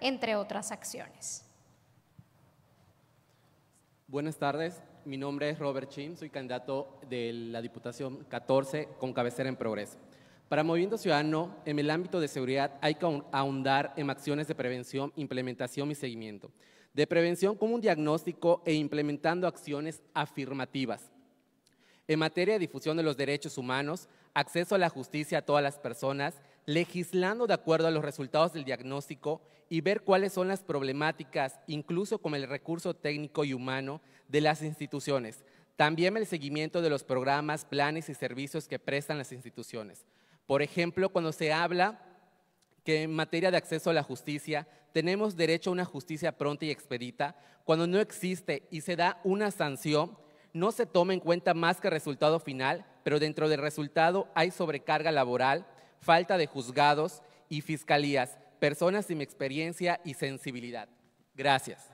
entre otras acciones. Buenas tardes, mi nombre es Robert Chim, soy candidato de la Diputación 14 con cabecera en progreso. Para Movimiento Ciudadano, en el ámbito de seguridad hay que ahondar en acciones de prevención, implementación y seguimiento. De prevención como un diagnóstico e implementando acciones afirmativas. En materia de difusión de los derechos humanos, acceso a la justicia a todas las personas legislando de acuerdo a los resultados del diagnóstico y ver cuáles son las problemáticas, incluso con el recurso técnico y humano de las instituciones. También el seguimiento de los programas, planes y servicios que prestan las instituciones. Por ejemplo, cuando se habla que en materia de acceso a la justicia tenemos derecho a una justicia pronta y expedita, cuando no existe y se da una sanción, no se toma en cuenta más que el resultado final, pero dentro del resultado hay sobrecarga laboral, falta de juzgados y fiscalías, personas sin experiencia y sensibilidad. Gracias.